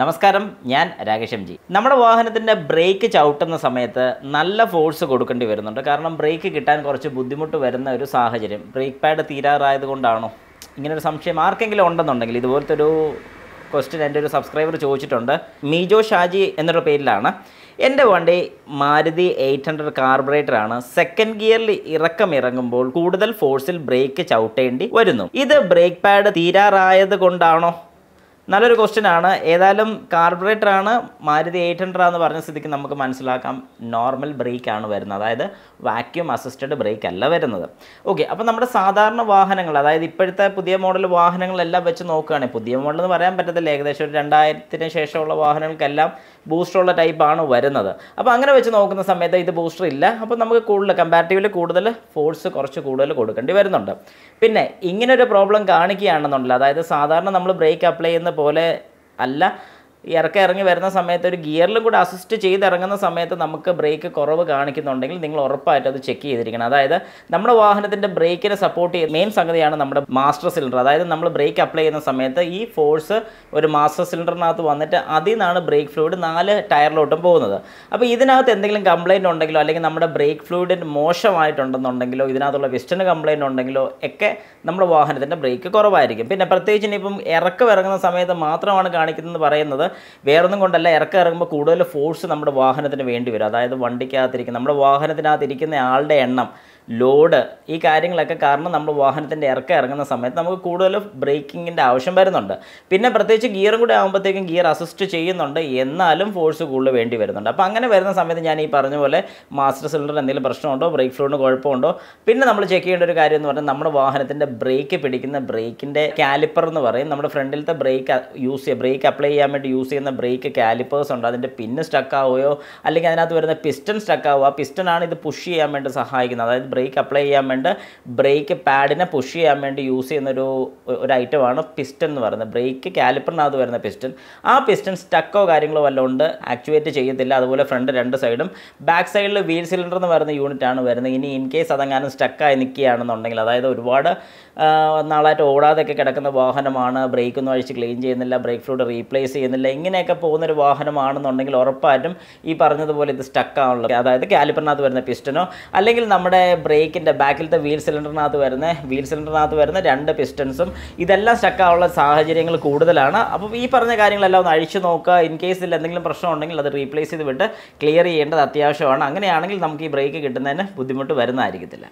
നമസ്കാരം ഞാൻ Rakesh M G നമ്മുടെ വാഹനത്തിൻ്റെ ബ്രേക്ക് ചവിട്ടുന്ന സമയത്ത് നല്ല ഫോഴ്സ് കൊടുക്കേണ്ടി വരുന്നുണ്ട് കാരണം ബ്രേക്ക് കിട്ടാൻ കുറച്ച് ബുദ്ധിമുട്ട് വരുന്ന ഒരു സാഹചര്യം ബ്രേക്ക് പാഡ് തീരാറായത് കൊണ്ടാണോ ഇങ്ങനൊരു സംശയം ആർക്കെങ്കിലും ഉണ്ടെന്നുണ്ടെങ്കിൽ ഇതുപോലത്തെ ഒരു ക്വസ്റ്റ്യൻ എൻ്റെ ഒരു സബ്സ്ക്രൈബർ ചോദിച്ചിട്ടുണ്ട് മീജോ ഷാജി എന്നൊരു പേരിലാണ് എൻ്റെ വണ്ടി മാരുതി എയ്റ്റ് ഹൺഡ്രഡ് കാർബറേറ്ററാണ് സെക്കൻഡ് ഗിയറിൽ ഇറക്കം ഇറങ്ങുമ്പോൾ കൂടുതൽ ഫോഴ്സിൽ ബ്രേക്ക് ചവിട്ടേണ്ടി വരുന്നു ഇത് ബ്രേക്ക് പാഡ് തീരാറായത് കൊണ്ടാണോ നല്ലൊരു ക്വസ്റ്റ്യൻ ആണ് ഏതായാലും കാർബറേറ്റർ ആണ് മാരുതി എയ്റ്റ് ഹൺഡ്രഡ് എന്ന് പറഞ്ഞ സ്ഥിതിക്ക് നമുക്ക് മനസ്സിലാക്കാം നോർമൽ ബ്രേക്ക് ആണ് വരുന്നത് അതായത് വാക്യൂം അസിസ്റ്റഡ് ബ്രേക്ക് അല്ല വരുന്നത് ഓക്കെ അപ്പോൾ നമ്മുടെ സാധാരണ വാഹനങ്ങൾ അതായത് ഇപ്പോഴത്തെ പുതിയ മോഡൽ വാഹനങ്ങളെല്ലാം വെച്ച് നോക്കുകയാണെങ്കിൽ പുതിയ മോഡൽ എന്ന് പറയാൻ പറ്റത്തില്ല ഏകദേശം ഒരു രണ്ടായിരത്തിന് ശേഷമുള്ള വാഹനങ്ങൾക്കെല്ലാം ബൂസ്റ്ററുള്ള ടൈപ്പാണ് വരുന്നത് അപ്പോൾ അങ്ങനെ വെച്ച് നോക്കുന്ന സമയത്ത് ഇത് ബൂസ്റ്റർ ഇല്ല അപ്പോൾ നമുക്ക് കൂടുതൽ കമ്പാരിറ്റീവ്ലി കൂടുതൽ ഫോഴ്സ് കുറച്ച് കൂടുതൽ കൊടുക്കേണ്ടി വരുന്നുണ്ട് പിന്നെ ഇങ്ങനൊരു പ്രോബ്ലം കാണിക്കുകയാണെന്നുണ്ടല്ലോ അതായത് സാധാരണ നമ്മൾ ബ്രേക്ക് അപ്ലൈ ചെയ്യുന്ന പോലെ അല്ല ഇറക്കം ഇറങ്ങി വരുന്ന സമയത്ത് ഒരു ഗിയറിലും കൂടെ അസിസ്റ്റ് ചെയ്ത് ഇറങ്ങുന്ന സമയത്ത് നമുക്ക് ബ്രേക്ക് കുറവ് കാണിക്കുന്നുണ്ടെങ്കിൽ നിങ്ങൾ ഉറപ്പായിട്ട് അത് ചെക്ക് ചെയ്തിരിക്കണം അതായത് നമ്മുടെ വാഹനത്തിൻ്റെ ബ്രേക്കിനെ സപ്പോർട്ട് ചെയ്യുന്ന മെയിൻ സംഗതിയാണ് നമ്മുടെ മാസ്റ്റർ സിലിണ്ടർ അതായത് നമ്മൾ ബ്രേക്ക് അപ്ലൈ ചെയ്യുന്ന സമയത്ത് ഈ ഫോഴ്സ് ഒരു മാസ്റ്റർ സിലിണ്ടറിനകത്ത് വന്നിട്ട് അതിൽ നിന്നാണ് ബ്രേക്ക് ഫ്ലൂയിഡ് നാല് ടയറിലോട്ടും പോകുന്നത് അപ്പോൾ ഇതിനകത്ത് എന്തെങ്കിലും കംപ്ലയിൻ്റ് ഉണ്ടെങ്കിലോ അല്ലെങ്കിൽ നമ്മുടെ ബ്രേക്ക് ഫ്ലൂയിഡിന് മോശമായിട്ടുണ്ടെന്നുണ്ടെങ്കിലോ ഇതിനകത്തുള്ള വെസ്റ്റിന് കംപ്ലയിൻ്റ് ഉണ്ടെങ്കിലോ ഒക്കെ നമ്മുടെ വാഹനത്തിൻ്റെ ബ്രേക്ക് കുറവായിരിക്കും പിന്നെ പ്രത്യേകിച്ച് ഇനിയിപ്പം ഇറക്കം ഇറങ്ങുന്ന സമയത്ത് മാത്രമാണ് കാണിക്കുന്നത് പറയുന്നത് വേറൊന്നും കൊണ്ടല്ല ഇറക്കം ഇറങ്ങുമ്പോൾ കൂടുതൽ ഫോഴ്സ് നമ്മുടെ വാഹനത്തിന് വേണ്ടി വരും അതായത് വണ്ടിക്കകത്തിരിക്കും നമ്മുടെ വാഹനത്തിനകത്തിരിക്കുന്ന ആളുടെ എണ്ണം ലോഡ് ഈ കാര്യങ്ങളൊക്കെ കാരണം നമ്മൾ വാഹനത്തിൻ്റെ ഇറക്കം ഇറങ്ങുന്ന സമയത്ത് നമുക്ക് കൂടുതൽ ബ്രേക്കിങ്ങിൻ്റെ ആവശ്യം വരുന്നുണ്ട് പിന്നെ പ്രത്യേകിച്ച് ഗിയറും കൂടെ ആകുമ്പോഴത്തേക്കും ഗിയർ അസിസ്റ്റ് ചെയ്യുന്നുണ്ട് എന്നാലും ഫോഴ്സ് കൂടുതൽ വേണ്ടി വരുന്നുണ്ട് അപ്പോൾ അങ്ങനെ വരുന്ന സമയത്ത് ഞാൻ ഈ പറഞ്ഞ പോലെ മാസ്റ്റർ സിലിണ്ടർ എന്തെങ്കിലും പ്രശ്നമുണ്ടോ ബ്രേക്ക് ഫ്ലൂഡിന് കുഴപ്പമുണ്ടോ പിന്നെ നമ്മൾ ചെക്ക് ചെയ്യേണ്ട ഒരു കാര്യം എന്ന് പറഞ്ഞാൽ നമ്മുടെ വാഹനത്തിൻ്റെ ബ്രേക്ക് പിടിക്കുന്ന ബ്രേക്കിൻ്റെ കാലിപ്പർ എന്ന് പറയും നമ്മുടെ ഫ്രണ്ടിലത്തെ ബ്രേക്ക് യൂസ് ചെയ്യുക ബ്രേക്ക് അപ്ലൈ ചെയ്യാൻ വേണ്ടി യൂസ് ചെയ്യുന്ന ബ്രേക്ക് കാലിപ്പേഴ്സ് ഉണ്ട് അതിൻ്റെ പിന്ന് സ്റ്റക്ക് ആവുകയോ അല്ലെങ്കിൽ അതിനകത്ത് വരുന്ന പിസ്റ്റൺ സ്റ്റക്ക് ആവുക പിസ്റ്റണാണ് ഇത് പുഷ് ചെയ്യാൻ വേണ്ടി സഹായിക്കുന്നത് അതായത് ബ്രേക്ക് അപ്ലൈ ചെയ്യാൻ വേണ്ടി ബ്രേക്ക് പാഡിനെ പുഷ് ചെയ്യാൻ വേണ്ടി യൂസ് ചെയ്യുന്നൊരു ഒരു ഐറ്റമാണ് പിസ്റ്റൺ എന്ന് പറയുന്നത് ബ്രേക്ക് കാലിപ്പറിനകത്ത് വരുന്ന പിസ്റ്റൺ ആ പിസ്റ്റൺ സ്റ്റക്കോ കാര്യങ്ങളോ വല്ലതും ഉണ്ട് ആക്ടിവേറ്റ് ചെയ്യത്തില്ല അതുപോലെ ഫ്രണ്ട് രണ്ട് സൈഡും ബാക്ക് സൈഡിൽ വീൽ സിലിണ്ടർ എന്ന് പറയുന്ന യൂണിറ്റാണ് വരുന്നത് ഇനി ഇൻ കേസ് അതെങ്ങാനും സ്റ്റക്കായി നിൽക്കുകയാണെന്നുണ്ടെങ്കിൽ അതായത് ഒരുപാട് നാളായിട്ട് ഓടാതെയൊക്കെ കിടക്കുന്ന വാഹനമാണ് ബ്രേക്കൊന്നും അഴിച്ച് ക്ലീൻ ചെയ്യുന്നില്ല ബ്രേക്ക് ഫ്ലൂഡ് റീപ്ലേസ് ചെയ്യുന്നില്ല പറ്റില്ല ഇങ്ങനെയൊക്കെ പോകുന്നൊരു വാഹനമാണെന്നുണ്ടെങ്കിൽ ഉറപ്പായിട്ടും ഈ പറഞ്ഞതുപോലെ ഇത് സ്റ്റക്കാണുള്ളത് അതായത് കാലിപ്പറിനകത്ത് വരുന്ന പിസ്റ്റനോ അല്ലെങ്കിൽ നമ്മുടെ ബ്രേക്കിൻ്റെ ബാക്കിലത്തെ വീൽ സിലിണ്ടറിനകത്ത് വരുന്ന വീൽ സിലിണ്ടറിനകത്ത് വരുന്ന രണ്ട് പിസ്റ്റൻസും ഇതെല്ലാം സ്റ്റക്കാവുള്ള സാഹചര്യങ്ങൾ കൂടുതലാണ് അപ്പോൾ ഈ പറഞ്ഞ കാര്യങ്ങളെല്ലാം ഒന്ന് അഴിച്ചു നോക്കുക ഇൻ കേസിൽ എന്തെങ്കിലും പ്രശ്നം ഉണ്ടെങ്കിൽ അത് റീപ്ലേസ് ചെയ്ത് വിട്ട് ക്ലിയർ ചെയ്യേണ്ടത് അത്യാവശ്യമാണ് അങ്ങനെയാണെങ്കിൽ നമുക്ക് ഈ ബ്രേക്ക് കിട്ടുന്നതിന് ബുദ്ധിമുട്ട് വരുന്നതായിരിക്കത്തില്ല